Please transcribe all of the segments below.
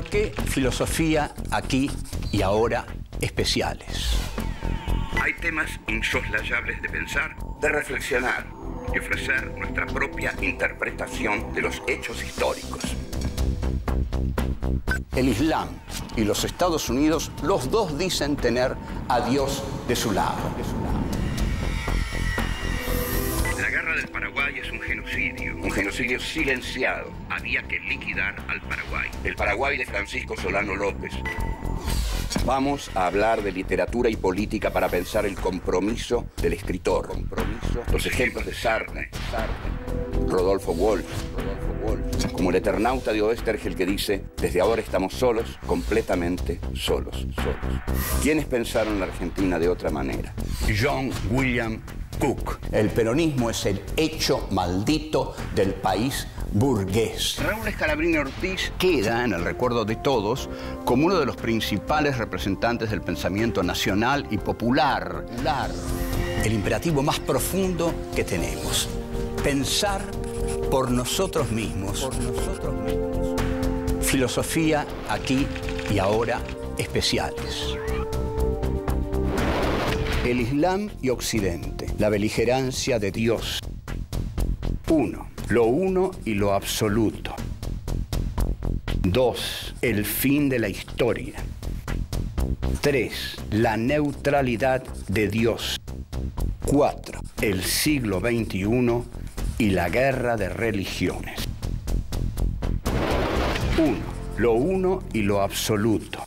¿Por qué filosofía aquí y ahora especiales? Hay temas insoslayables de pensar, de reflexionar y ofrecer nuestra propia interpretación de los hechos históricos. El Islam y los Estados Unidos, los dos dicen tener a Dios de su lado. es un genocidio. Un genocidio silenciado. Había que liquidar al Paraguay. El Paraguay de Francisco Solano López. Vamos a hablar de literatura y política para pensar el compromiso del escritor. Compromiso. Los ejemplos de Sarne. Rodolfo Wolf como el eternauta de Oestergel que dice, desde ahora estamos solos, completamente solos, solos. ¿Quiénes pensaron la Argentina de otra manera? John William Cook. El peronismo es el hecho maldito del país burgués. Raúl Escalabrini Ortiz queda en el recuerdo de todos como uno de los principales representantes del pensamiento nacional y popular. El imperativo más profundo que tenemos. Pensar por nosotros mismos. Filosofía aquí y ahora especiales. El Islam y Occidente, la beligerancia de Dios. Uno, Lo uno y lo absoluto. 2. El fin de la historia. 3. La neutralidad de Dios. 4. El siglo XXI y la guerra de religiones. uno Lo uno y lo absoluto.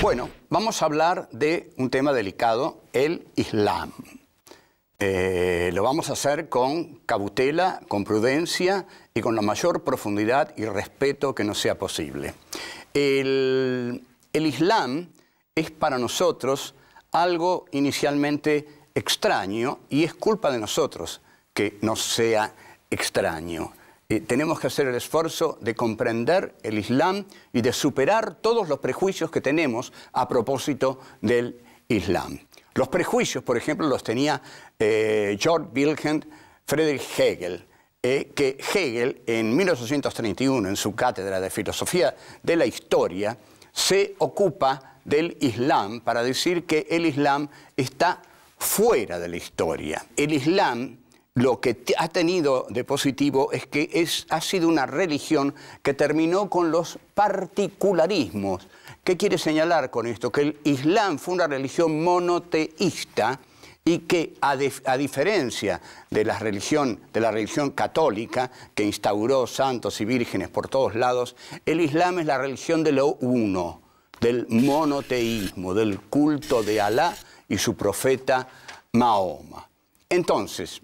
Bueno, vamos a hablar de un tema delicado, el Islam. Eh, lo vamos a hacer con cabutela, con prudencia y con la mayor profundidad y respeto que nos sea posible. El, el Islam es para nosotros algo inicialmente extraño y es culpa de nosotros que no sea extraño. Eh, tenemos que hacer el esfuerzo de comprender el Islam y de superar todos los prejuicios que tenemos a propósito del Islam. Los prejuicios, por ejemplo, los tenía eh, George Wilhelm Friedrich Hegel, eh, que Hegel en 1831, en su cátedra de Filosofía de la Historia, se ocupa del Islam para decir que el Islam está fuera de la historia. El Islam lo que ha tenido de positivo es que ha sido una religión que terminó con los particularismos. ¿Qué quiere señalar con esto? Que el Islam fue una religión monoteísta y que a, diferencia de la, religión, de la religión católica que instauró santos y vírgenes por todos lados, el Islam es la religión de lo uno, del monoteísmo, del culto de Alá y su profeta Mahoma. Entonces,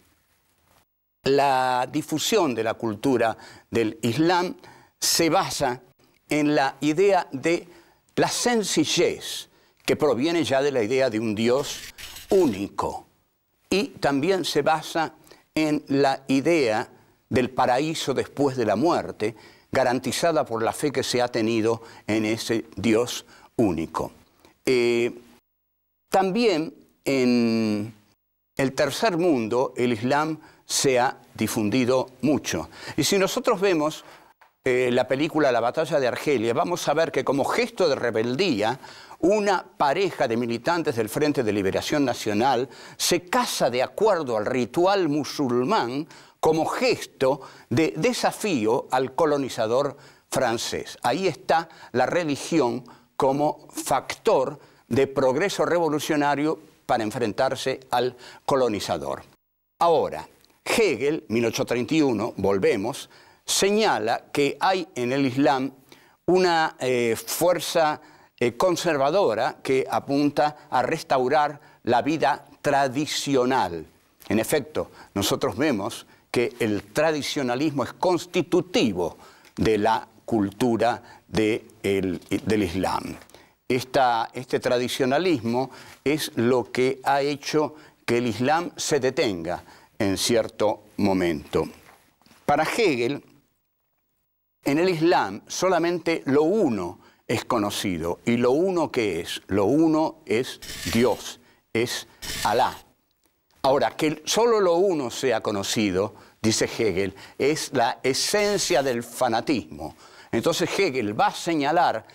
la difusión de la cultura del Islam se basa en la idea de la sencillez, que proviene ya de la idea de un Dios único, y también se basa en la idea del paraíso después de la muerte, garantizada por la fe que se ha tenido en ese Dios único. Eh, también en el tercer mundo, el Islam se ha difundido mucho. Y si nosotros vemos eh, la película La batalla de Argelia, vamos a ver que como gesto de rebeldía, una pareja de militantes del Frente de Liberación Nacional se casa de acuerdo al ritual musulmán como gesto de desafío al colonizador francés. Ahí está la religión como factor de progreso revolucionario para enfrentarse al colonizador. Ahora, Hegel, 1831, volvemos, señala que hay en el Islam una eh, fuerza eh, conservadora que apunta a restaurar la vida tradicional. En efecto, nosotros vemos que el tradicionalismo es constitutivo de la cultura del Islam. este tradicionalismo es lo que ha hecho que el Islam se detenga, en cierto momento. Para Hegel, en el Islam solamente lo uno es conocido. ¿Y lo uno qué es? Lo uno es Dios, es Alá. Ahora, que solo lo uno sea conocido, dice Hegel, es la esencia del fanatismo. Entonces Hegel va a señalar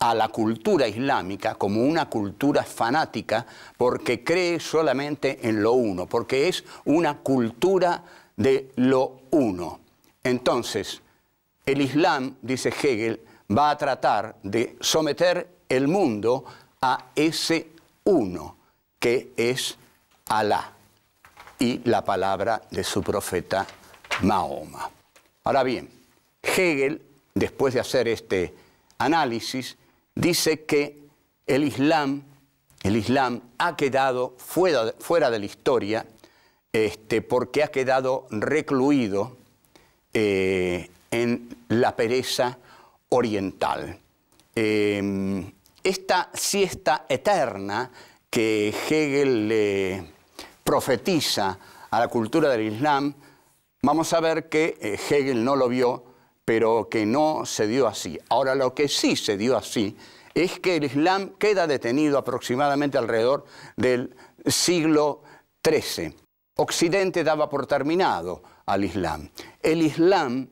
a la cultura islámica como una cultura fanática porque cree solamente en lo uno, porque es una cultura de lo uno. Entonces, el Islam, dice Hegel, va a tratar de someter el mundo a ese uno, que es Alá y la palabra de su profeta Mahoma. Ahora bien, Hegel, después de hacer este análisis, dice que el Islam, el Islam ha quedado fuera, de la historia este, porque ha quedado recluido eh, en la pereza oriental. Em, esta siesta eterna que Hegel le profetiza a la cultura del Islam, vamos a ver que eh, Hegel no lo vio, pero que no se dio así. Ahora, lo que sí se dio así es que el Islam queda detenido aproximadamente alrededor del siglo XIII. Occidente daba por terminado al Islam. El Islam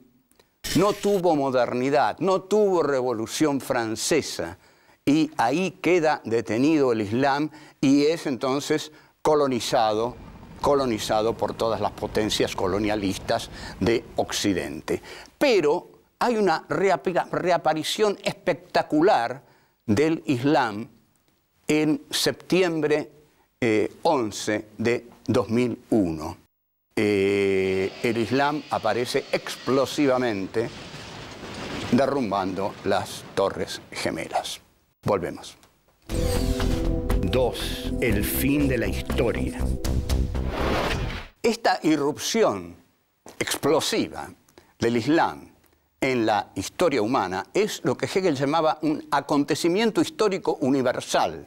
no tuvo modernidad, no tuvo revolución francesa y ahí queda detenido el Islam y es entonces colonizado colonizado por todas las potencias colonialistas de Occidente pero hay una reaparición espectacular del Islam en septiembre 11 eh, de 2001. Eh, el Islam aparece explosivamente derrumbando las Torres Gemelas. Volvemos. 2. El fin de la historia. Esta irrupción explosiva del Islam en la historia humana es lo que Hegel llamaba un acontecimiento histórico universal.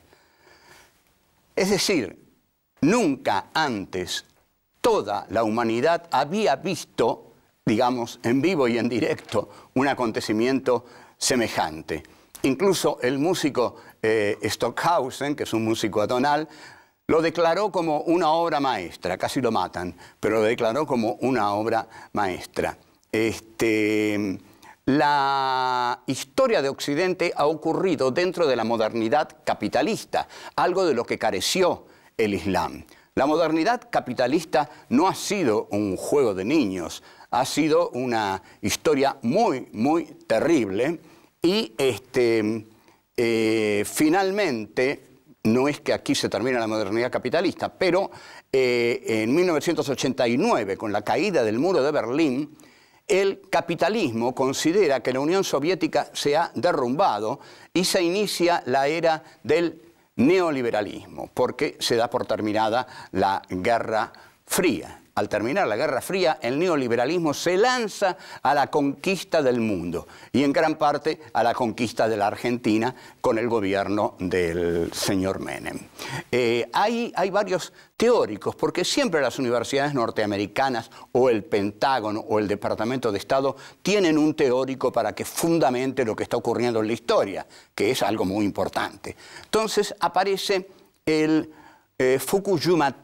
Es decir, nunca antes toda la humanidad había visto, digamos, en vivo y en directo, un acontecimiento semejante. Incluso el músico eh, Stockhausen, que es un músico atonal, lo declaró como una obra maestra, casi lo matan, pero lo declaró como una obra maestra. Este, la historia de Occidente ha ocurrido dentro de la modernidad capitalista, algo de lo que careció el Islam. La modernidad capitalista no ha sido un juego de niños, ha sido una historia muy, muy terrible y este, eh, finalmente, no es que aquí se termine la modernidad capitalista, pero eh, en 1989, con la caída del muro de Berlín, el capitalismo considera que la Unión Soviética se ha derrumbado y se inicia la era del neoliberalismo, porque se da por terminada la Guerra Fría al terminar la Guerra Fría, el neoliberalismo se lanza a la conquista del mundo y en gran parte a la conquista de la Argentina con el gobierno del señor Menem. Eh, hay, varios teóricos, porque siempre las universidades norteamericanas o el Pentágono o el Departamento de Estado tienen un teórico para que fundamente lo que está ocurriendo en la historia, que es algo muy importante. Entonces aparece el eh, Fukuyama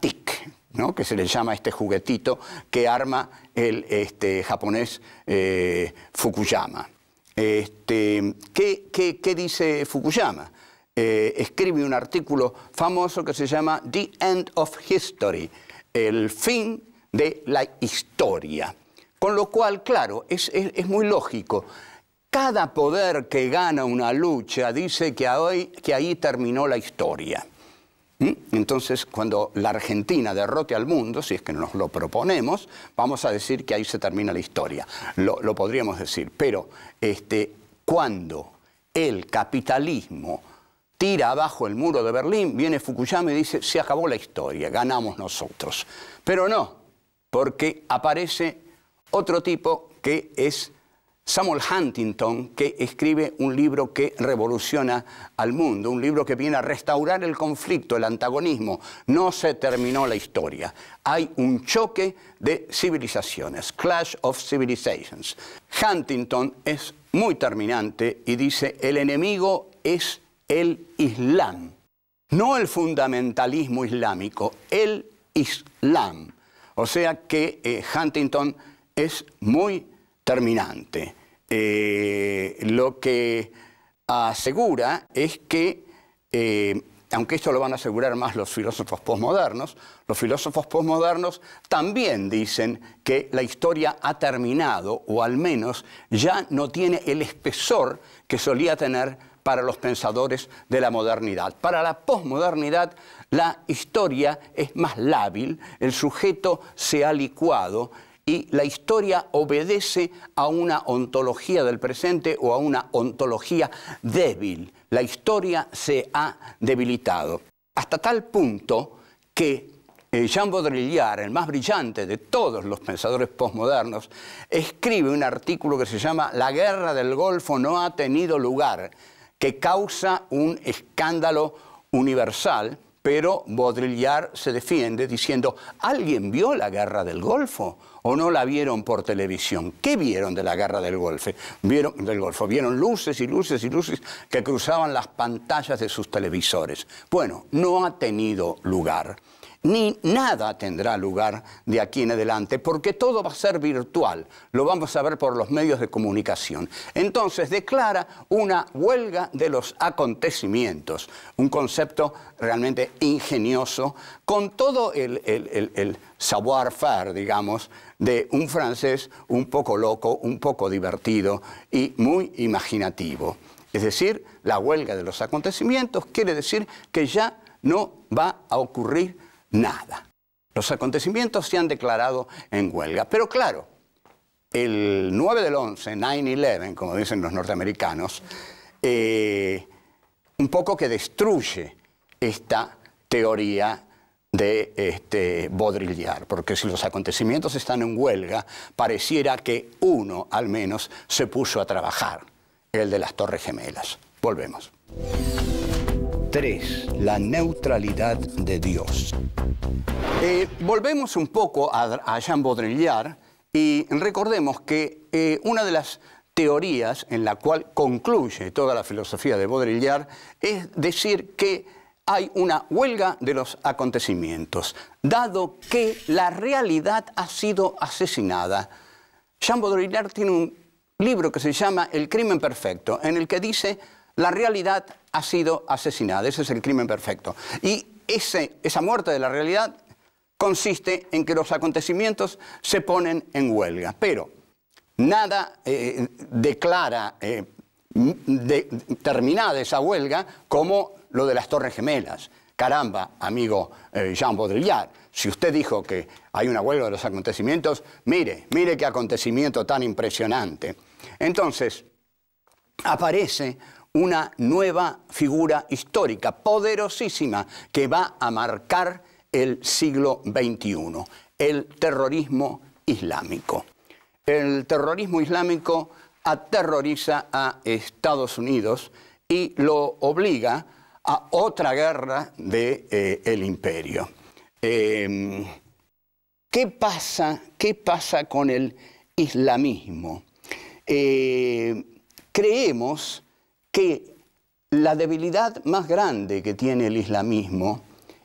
que se le llama este juguetito que arma el este, japonés eh, Fukuyama. Este, ¿qué, dice Fukuyama? Eh, escribe un artículo famoso que se llama The End of History, el fin de la historia. Con lo cual, claro, es, muy lógico. Cada poder que gana una lucha dice que ahí terminó la historia. ¿Mm? Entonces, cuando la Argentina derrote al mundo, si es que nos lo proponemos, vamos a decir que ahí se termina la historia. Lo, podríamos decir. Pero este, cuando el capitalismo tira abajo el muro de Berlín, viene Fukuyama y dice, se acabó la historia, ganamos nosotros. Pero no, porque aparece otro tipo que es Samuel Huntington, que escribe un libro que revoluciona al mundo, un libro que viene a restaurar el conflicto, el antagonismo. No se terminó la historia. Hay un choque de civilizaciones, Clash of Civilizations. Huntington es muy terminante y dice, el enemigo es el Islam. No el fundamentalismo islámico, el Islam. O sea que eh, Huntington es muy terminante. Eh, lo que asegura es que, eh, aunque esto lo van a asegurar más los filósofos posmodernos, los filósofos posmodernos también dicen que la historia ha terminado, o al menos ya no tiene el espesor que solía tener para los pensadores de la modernidad. Para la posmodernidad, la historia es más lábil, el sujeto se ha licuado y la historia obedece a una ontología del presente o a una ontología débil. La historia se ha debilitado hasta tal punto que eh, Jean Baudrillard, el más brillante de todos los pensadores postmodernos, escribe un artículo que se llama La guerra del Golfo no ha tenido lugar, que causa un escándalo universal pero Baudrillard se defiende diciendo, ¿alguien vio la guerra del Golfo o no la vieron por televisión? ¿Qué vieron de la guerra del Golfo? Vieron, del Golfo? vieron luces y luces y luces que cruzaban las pantallas de sus televisores. Bueno, no ha tenido lugar ni nada tendrá lugar de aquí en adelante, porque todo va a ser virtual, lo vamos a ver por los medios de comunicación. Entonces declara una huelga de los acontecimientos, un concepto realmente ingenioso, con todo el, savoir-faire, digamos, de un francés un poco loco, un poco divertido y muy imaginativo. Es decir, la huelga de los acontecimientos quiere decir que ya no va a ocurrir nada. Los acontecimientos se han declarado en huelga. Pero claro, el 9 del 11, 9-11, como dicen los norteamericanos, eh, un poco que destruye esta teoría de este, bodrillar, porque si los acontecimientos están en huelga, pareciera que uno al menos se puso a trabajar, el de las Torres Gemelas. Volvemos. 3. La neutralidad de Dios. Eh, volvemos un poco a, Jean Baudrillard y recordemos que eh, una de las teorías en la cual concluye toda la filosofía de Baudrillard es decir que hay una huelga de los acontecimientos, dado que la realidad ha sido asesinada. Jean Baudrillard tiene un libro que se llama El crimen perfecto, en el que dice la realidad ha sido asesinada, ese es el crimen perfecto. Y ese, esa muerte de la realidad consiste en que los acontecimientos se ponen en huelga, pero nada eh, declara eh, terminada esa huelga como lo de las Torres Gemelas. Caramba, amigo eh, Jean Baudrillard, si usted dijo que hay una huelga de los acontecimientos, mire, mire qué acontecimiento tan impresionante. Entonces, aparece una nueva figura histórica, poderosísima, que va a marcar el siglo XXI, el terrorismo islámico. El terrorismo islámico aterroriza a Estados Unidos y lo obliga a otra guerra del de, eh, el imperio. Em, ¿qué, pasa, ¿Qué pasa con el islamismo? Eh, creemos que la debilidad más grande que tiene el islamismo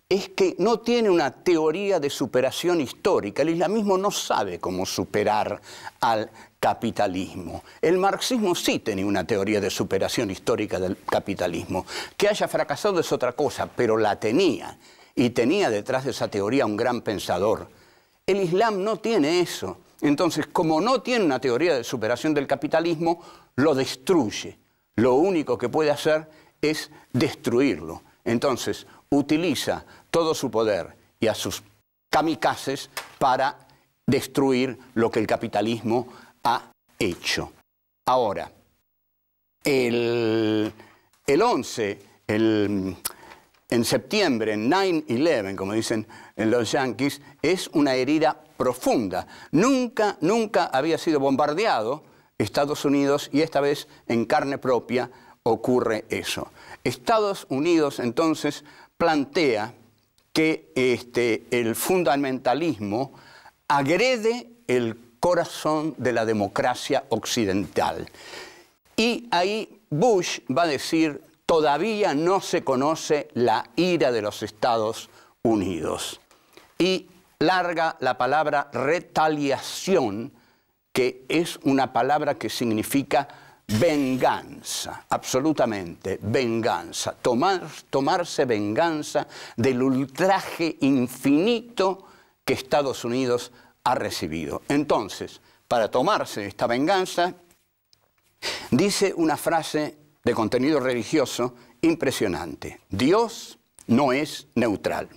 es que no tiene una teoría de superación histórica. El islamismo no sabe cómo superar al capitalismo. El marxismo sí tenía una teoría de superación histórica del capitalismo. Que haya fracasado es otra cosa, pero la tenía. Y tenía detrás de esa teoría un gran pensador. El Islam no tiene eso. Entonces, como no tiene una teoría de superación del capitalismo, lo destruye lo único que puede hacer es destruirlo. Entonces, utiliza todo su poder y a sus kamikazes para destruir lo que el capitalismo ha hecho. Ahora, el, el 11, en septiembre, en 9-11, como dicen los yanquis, es una herida profunda. Nunca, nunca había sido bombardeado Estados Unidos y esta vez en carne propia ocurre eso. Estados Unidos entonces plantea que este, el fundamentalismo agrede el corazón de la democracia occidental. Y ahí Bush va a decir, todavía no se conoce la ira de los Estados Unidos. Y larga la palabra retaliación que es una palabra que significa venganza, absolutamente, venganza, Tomar, tomarse venganza del ultraje infinito que Estados Unidos ha recibido. Entonces, para tomarse esta venganza, dice una frase de contenido religioso impresionante, Dios no es neutral.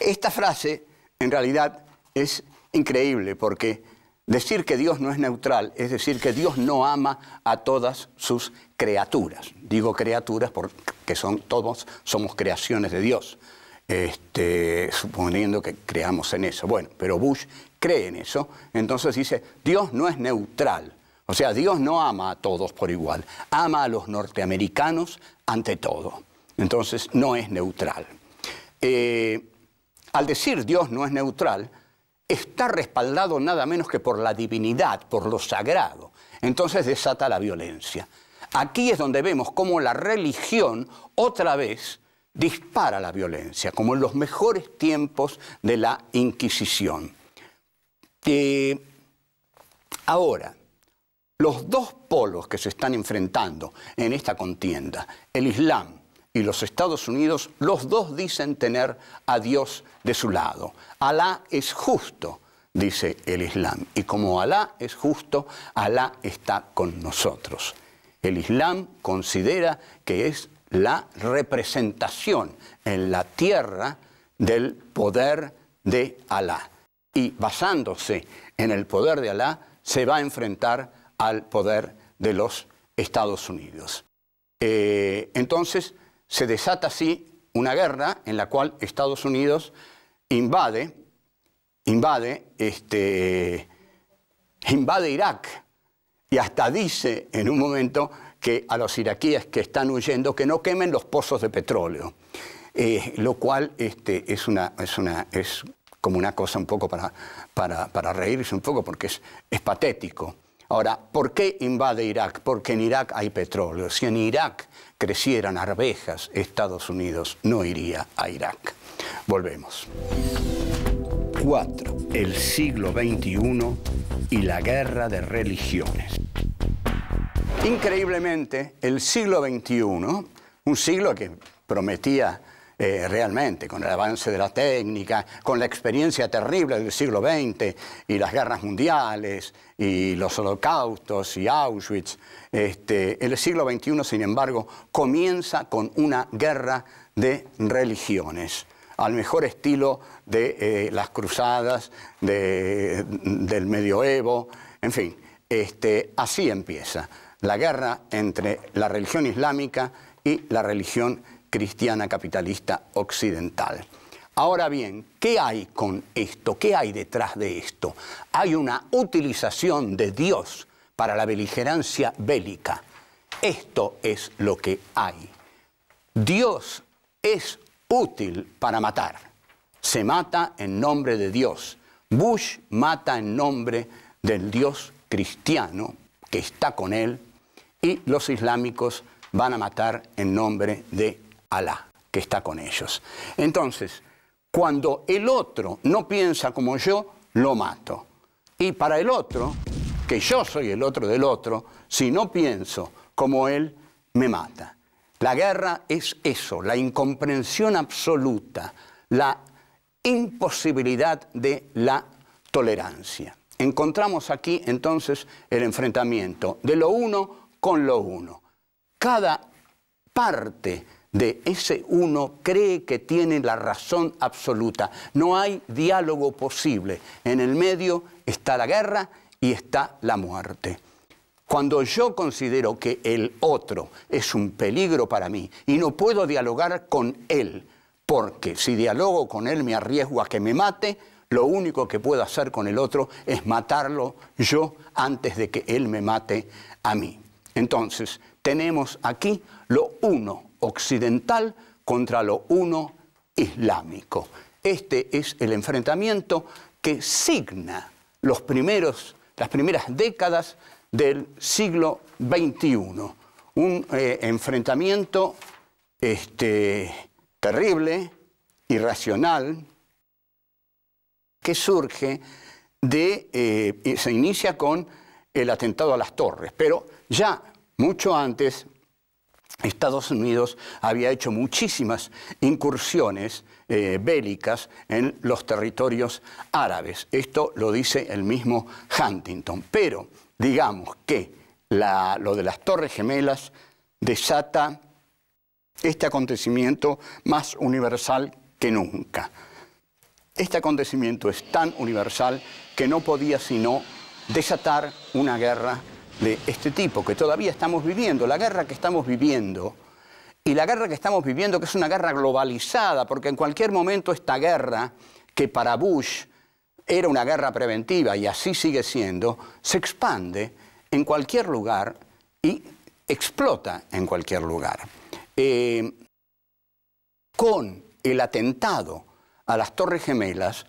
Esta frase, en realidad, es increíble porque decir que Dios no es neutral es decir que Dios no ama a todas sus criaturas. Digo criaturas porque son, todos somos creaciones de Dios, este, suponiendo que creamos en eso. Bueno, pero Bush cree en eso, entonces dice, Dios no es neutral. O sea, Dios no ama a todos por igual, ama a los norteamericanos ante todo. Entonces, no es neutral. Eh, al decir Dios no es neutral, está respaldado nada menos que por la divinidad, por lo sagrado. Entonces desata la violencia. Aquí es donde vemos cómo la religión otra vez dispara la violencia, como en los mejores tiempos de la Inquisición. Eh, ahora, los dos polos que se están enfrentando en esta contienda, el Islam y los Estados Unidos, los dos dicen tener a Dios de su lado. Alá es justo, dice el Islam. Y como Alá es justo, Alá está con nosotros. El Islam considera que es la representación en la tierra del poder de Alá. Y basándose en el poder de Alá, se va a enfrentar al poder de los Estados Unidos. Eh, entonces, se desata así una guerra en la cual Estados Unidos invade, invade, este, invade Irak y hasta dice en un momento que a los iraquíes que están huyendo que no quemen los pozos de petróleo, eh, lo cual este, es, es, como una cosa un poco para, para reírse un poco porque es, es patético. Ahora, ¿por qué invade Irak? Porque en Irak hay petróleo. Si en Irak crecieran arvejas, Estados Unidos no iría a Irak. Volvemos. 4. El siglo XXI y la guerra de religiones. Increíblemente, el siglo XXI, un siglo que prometía eh, realmente, con el avance de la técnica, con la experiencia terrible del siglo XX y las guerras mundiales y los holocaustos y Auschwitz. Este, el siglo XXI, sin embargo, comienza con una guerra de religiones al mejor estilo de eh, las cruzadas de, del medioevo, en fin, este, así empieza la guerra entre la religión islámica y la religión cristiana capitalista occidental. Ahora bien, ¿qué hay con esto? ¿Qué hay detrás de esto? Hay una utilización de Dios para la beligerancia bélica. Esto es lo que hay. Dios es útil para matar. Se mata en nombre de Dios. Bush mata en nombre del Dios cristiano que está con él y los islámicos van a matar en nombre de que está con ellos. Entonces, cuando el otro no piensa como yo, lo mato. Y para el otro, que yo soy el otro del otro, si no pienso como él, me mata. La guerra es eso, la incomprensión absoluta, la imposibilidad de la tolerancia. Encontramos aquí entonces el enfrentamiento de lo uno con lo uno. Cada parte de ese uno cree que tiene la razón absoluta. No hay diálogo posible. En el medio está la guerra y está la muerte. Cuando yo considero que el otro es un peligro para mí y no puedo dialogar con él, porque si dialogo con él me arriesgo a que me mate, lo único que puedo hacer con el otro es matarlo yo antes de que él me mate a mí. Entonces, tenemos aquí lo uno occidental contra lo uno islámico. Este es el enfrentamiento que signa los primeros, las primeras décadas del siglo XXI. Un eh, enfrentamiento este, terrible, irracional, que surge de, eh, se inicia con el atentado a las torres, pero ya mucho antes, Estados Unidos había hecho muchísimas incursiones eh, bélicas en los territorios árabes. Esto lo dice el mismo Huntington. Pero digamos que lo de las Torres Gemelas desata este acontecimiento más universal que nunca. Este acontecimiento es tan universal que no podía sino desatar una guerra de este tipo que todavía estamos viviendo, la guerra que estamos viviendo, y la guerra que estamos viviendo que es una guerra globalizada, porque en cualquier momento esta guerra, que para Bush era una guerra preventiva y así sigue siendo, se expande en cualquier lugar y explota en cualquier lugar. Eh, con el atentado a las Torres Gemelas,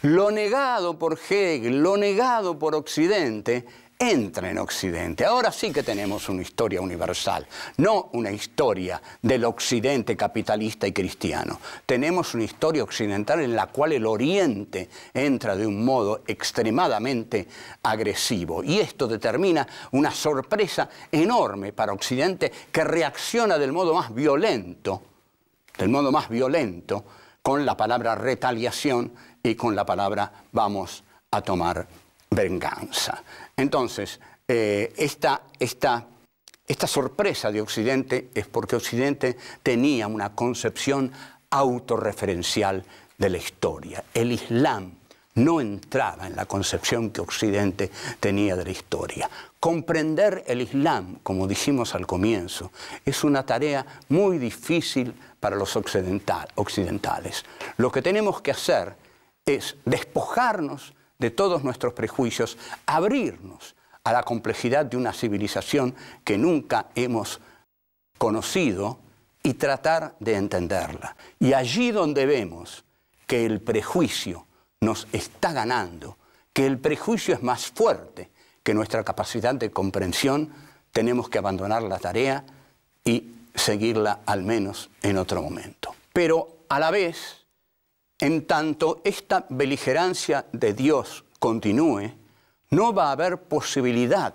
lo negado por Hegel, lo negado por Occidente, entra en Occidente. Ahora sí que tenemos una historia universal, no una historia del Occidente capitalista y cristiano. Tenemos una historia occidental en la cual el Oriente entra de un modo extremadamente agresivo. Y esto determina una sorpresa enorme para Occidente que reacciona del modo más violento, del modo más violento, con la palabra retaliación y con la palabra vamos a tomar venganza. Entonces, eh, esta, sorpresa de Occidente es porque Occidente tenía una concepción autorreferencial de la historia. El Islam no entraba en la concepción que Occidente tenía de la historia. Comprender el Islam, como dijimos al comienzo, es una tarea muy difícil para los occidentales. Lo que tenemos que hacer es despojarnos de todos nuestros prejuicios, abrirnos a la complejidad de una civilización que nunca hemos conocido y tratar de entenderla. Y allí donde vemos que el prejuicio nos está ganando, que el prejuicio es más fuerte que nuestra capacidad de comprensión, tenemos que abandonar la tarea y seguirla al menos en otro momento. Pero a la vez en tanto esta beligerancia de Dios continúe, no va a haber posibilidad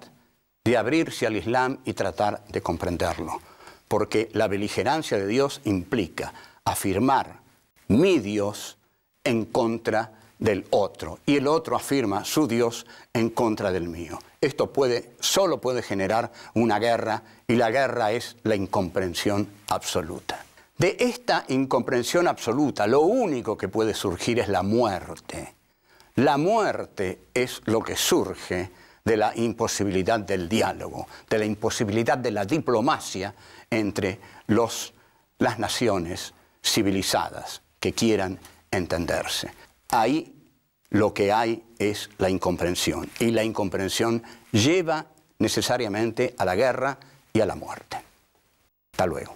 de abrirse al Islam y tratar de comprenderlo, porque la beligerancia de Dios implica afirmar mi Dios en contra del otro y el otro afirma su Dios en contra del mío. Esto solo puede generar una guerra y la guerra es la incomprensión absoluta. De esta incomprensión absoluta, lo único que puede surgir es la muerte. La muerte es lo que surge de la imposibilidad del diálogo, de la imposibilidad de la diplomacia entre los, las naciones civilizadas que quieran entenderse. Ahí lo que hay es la incomprensión y la incomprensión lleva necesariamente a la guerra y a la muerte. Hasta luego.